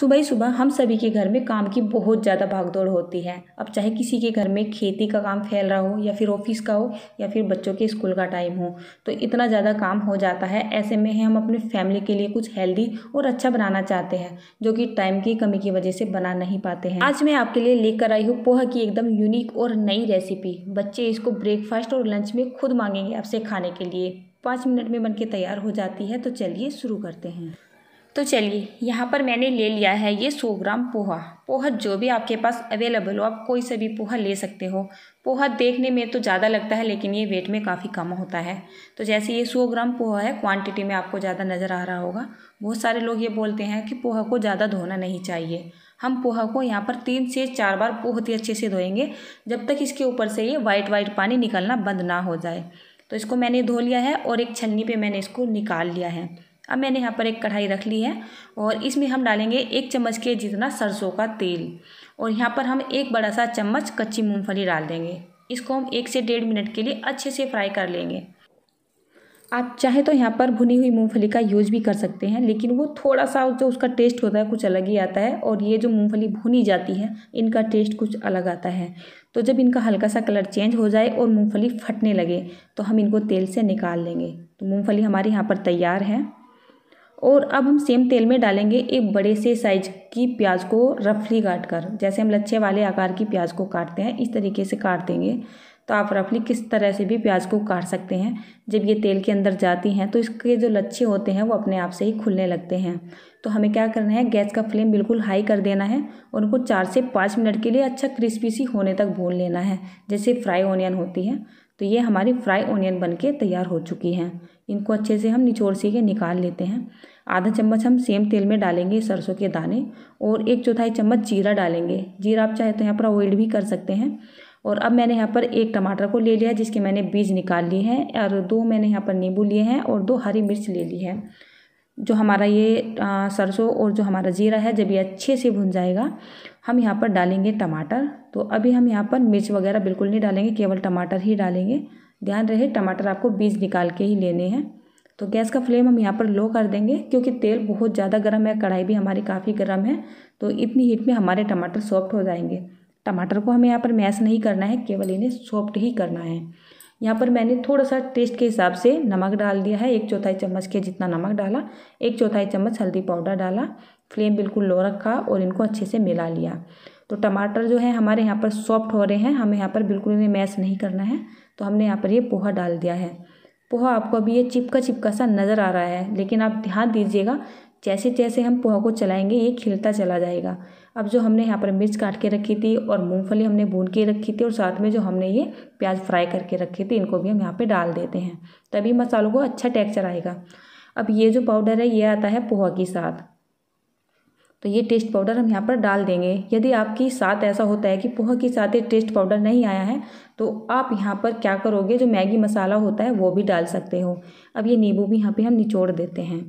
सुबह ही सुबह हम सभी के घर में काम की बहुत ज़्यादा भागदौड़ होती है अब चाहे किसी के घर में खेती का काम फैल रहा हो या फिर ऑफिस का हो या फिर बच्चों के स्कूल का टाइम हो तो इतना ज़्यादा काम हो जाता है ऐसे में हम अपने फैमिली के लिए कुछ हेल्दी और अच्छा बनाना चाहते हैं जो कि टाइम की कमी की वजह से बना नहीं पाते हैं आज मैं आपके लिए लेकर आई हूँ पोहा की एकदम यूनिक और नई रेसिपी बच्चे इसको ब्रेकफास्ट और लंच में खुद मांगेंगे आपसे खाने के लिए पाँच मिनट में बनके तैयार हो जाती है तो चलिए शुरू करते हैं तो चलिए यहाँ पर मैंने ले लिया है ये सौ ग्राम पोहा पोहा जो भी आपके पास अवेलेबल हो आप कोई सा भी पोहा ले सकते हो पोहा देखने में तो ज़्यादा लगता है लेकिन ये वेट में काफ़ी कम होता है तो जैसे ये सौ ग्राम पोहा है क्वांटिटी में आपको ज़्यादा नज़र आ रहा होगा बहुत सारे लोग ये बोलते हैं कि पोहा को ज़्यादा धोना नहीं चाहिए हम पोहा को यहाँ पर तीन से चार बार बहुत ही अच्छे से धोएंगे जब तक इसके ऊपर से ये वाइट वाइट पानी निकलना बंद ना हो जाए तो इसको मैंने धो लिया है और एक छन्नी पर मैंने इसको निकाल लिया है अब मैंने यहाँ पर एक कढ़ाई रख ली है और इसमें हम डालेंगे एक चम्मच के जितना सरसों का तेल और यहाँ पर हम एक बड़ा सा चम्मच कच्ची मूंगफली डाल देंगे इसको हम एक से डेढ़ मिनट के लिए अच्छे से फ्राई कर लेंगे आप चाहे तो यहाँ पर भुनी हुई मूंगफली का यूज भी कर सकते हैं लेकिन वो थोड़ा सा जो उसका टेस्ट होता है कुछ अलग ही आता है और ये जो मूंगफली भुनी जाती है इनका टेस्ट कुछ अलग आता है तो जब इनका हल्का सा कलर चेंज हो जाए और मूंगफली फटने लगे तो हम इनको तेल से निकाल लेंगे तो मूंगफली हमारे यहाँ पर तैयार है और अब हम सेम तेल में डालेंगे एक बड़े से साइज की प्याज को रफली काट कर जैसे हम लच्छे वाले आकार की प्याज को काटते हैं इस तरीके से काट देंगे तो आप रफली किस तरह से भी प्याज को काट सकते हैं जब ये तेल के अंदर जाती हैं तो इसके जो लच्छे होते हैं वो अपने आप से ही खुलने लगते हैं तो हमें क्या करना है गैस का फ्लेम बिल्कुल हाई कर देना है और उनको चार से पाँच मिनट के लिए अच्छा क्रिस्पी सी होने तक भून लेना है जैसे फ्राई ऑनियन होती है तो ये हमारी फ्राई ऑनियन बन के तैयार हो चुकी हैं इनको अच्छे से हम निचोड़ सी के निकाल लेते हैं आधा चम्मच हम सेम तेल में डालेंगे सरसों के दाने और एक चौथाई चम्मच जीरा डालेंगे जीरा आप चाहे तो यहाँ पर अवॉइड भी कर सकते हैं और अब मैंने यहाँ पर एक टमाटर को ले लिया जिसके मैंने बीज निकाल लिए हैं और दो मैंने यहाँ पर नींबू लिए हैं और दो हरी मिर्च ले ली है जो हमारा ये सरसों और जो हमारा जीरा है जब ये अच्छे से भुन जाएगा हम यहाँ पर डालेंगे टमाटर तो अभी हम यहाँ पर मिर्च वगैरह बिल्कुल नहीं डालेंगे केवल टमाटर ही डालेंगे ध्यान रहे टमाटर आपको बीज निकाल के ही लेने हैं तो गैस का फ्लेम हम यहाँ पर लो कर देंगे क्योंकि तेल बहुत ज़्यादा गर्म है कढ़ाई भी हमारी काफ़ी गर्म है तो इतनी हीट में हमारे टमाटर सॉफ्ट हो जाएंगे टमाटर को हमें यहाँ पर मैश नहीं करना है केवल इन्हें सॉफ्ट ही करना है यहाँ पर मैंने थोड़ा सा टेस्ट के हिसाब से नमक डाल दिया है एक चौथाई चम्मच के जितना नमक डाला एक चौथाई चम्मच हल्दी पाउडर डाला फ्लेम बिल्कुल लो रखा और इनको अच्छे से मिला लिया तो टमाटर जो है हमारे यहाँ पर सॉफ्ट हो रहे हैं हमें यहाँ पर बिल्कुल इन्हें मैश नहीं करना है तो हमने यहाँ पर ये पोहा डाल दिया है पोहा आपको अभी ये चिपका चिपका सा नज़र आ रहा है लेकिन आप ध्यान दीजिएगा जैसे जैसे हम पोहा को चलाएंगे ये खिलता चला जाएगा अब जो हमने यहाँ पर मिर्च काट के रखी थी और मूंगफली हमने भून के रखी थी और साथ में जो हमने ये प्याज फ्राई करके रखे थे इनको भी हम यहाँ पे डाल देते हैं तभी मसालों को अच्छा टेक्सचर आएगा अब ये जो पाउडर है ये आता है पोहा के साथ तो ये टेस्ट पाउडर हम यहाँ पर डाल देंगे यदि आपकी साथ ऐसा होता है कि पोहा के साथ ये टेस्ट पाउडर नहीं आया है तो आप यहाँ पर क्या करोगे जो मैगी मसाला होता है वो भी डाल सकते हो अब ये नींबू भी यहाँ पे हम निचोड़ देते हैं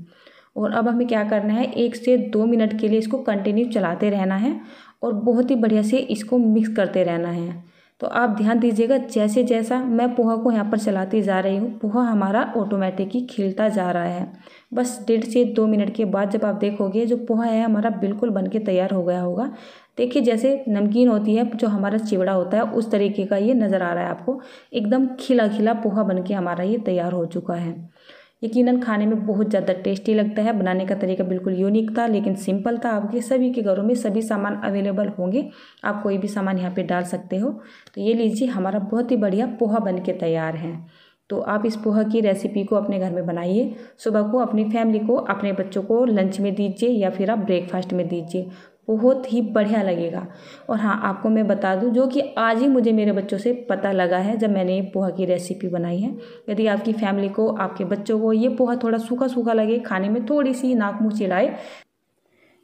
और अब हमें क्या करना है एक से दो मिनट के लिए इसको कंटिन्यू चलाते रहना है और बहुत ही बढ़िया से इसको मिक्स करते रहना है तो आप ध्यान दीजिएगा जैसे जैसा मैं पोहा को यहाँ पर चलाती जा रही हूँ पोहा हमारा ऑटोमेटिक ही खिलता जा रहा है बस डेढ़ से दो मिनट के बाद जब आप देखोगे जो पोहा है हमारा बिल्कुल बन के तैयार हो गया होगा देखिए जैसे नमकीन होती है जो हमारा चिवड़ा होता है उस तरीके का ये नज़र आ रहा है आपको एकदम खिला खिला पोहा बन के हमारा ये तैयार हो चुका है यकीनन खाने में बहुत ज़्यादा टेस्टी लगता है बनाने का तरीका बिल्कुल यूनिक था लेकिन सिंपल था आपके सभी के घरों में सभी सामान अवेलेबल होंगे आप कोई भी सामान यहाँ पे डाल सकते हो तो ये लीजिए हमारा बहुत ही बढ़िया पोहा बन के तैयार है तो आप इस पोहा की रेसिपी को अपने घर में बनाइए सुबह को अपनी फैमिली को अपने बच्चों को लंच में दीजिए या फिर आप ब्रेकफास्ट में दीजिए बहुत ही बढ़िया लगेगा और हाँ आपको मैं बता दूं जो कि आज ही मुझे मेरे बच्चों से पता लगा है जब मैंने पोहा की रेसिपी बनाई है यदि आपकी फैमिली को आपके बच्चों को ये पोहा थोड़ा सूखा सूखा लगे खाने में थोड़ी सी नाक मुँह चिड़ाए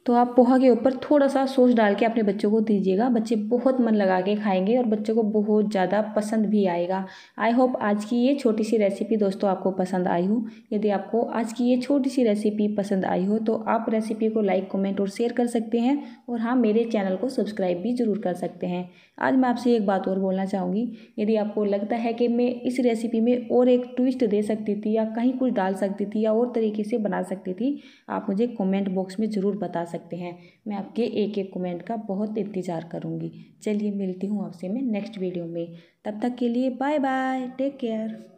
तो आप पोहा के ऊपर थोड़ा सा सोस डाल के अपने बच्चों को दीजिएगा बच्चे बहुत मन लगा के खाएंगे और बच्चों को बहुत ज़्यादा पसंद भी आएगा आई होप आज की ये छोटी सी रेसिपी दोस्तों आपको पसंद आई हो यदि आपको आज की ये छोटी सी रेसिपी पसंद आई हो तो आप रेसिपी को लाइक कमेंट और शेयर कर सकते हैं और हाँ मेरे चैनल को सब्सक्राइब भी ज़रूर कर सकते हैं आज मैं आपसे एक बात और बोलना चाहूँगी यदि आपको लगता है कि मैं इस रेसिपी में और एक ट्विस्ट दे सकती थी या कहीं कुछ डाल सकती थी या और तरीके से बना सकती थी आप मुझे कॉमेंट बॉक्स में ज़रूर बता सकते हैं मैं आपके एक एक कमेंट का बहुत इंतज़ार करूँगी चलिए मिलती हूँ आपसे मैं नेक्स्ट वीडियो में तब तक के लिए बाय बाय टेक केयर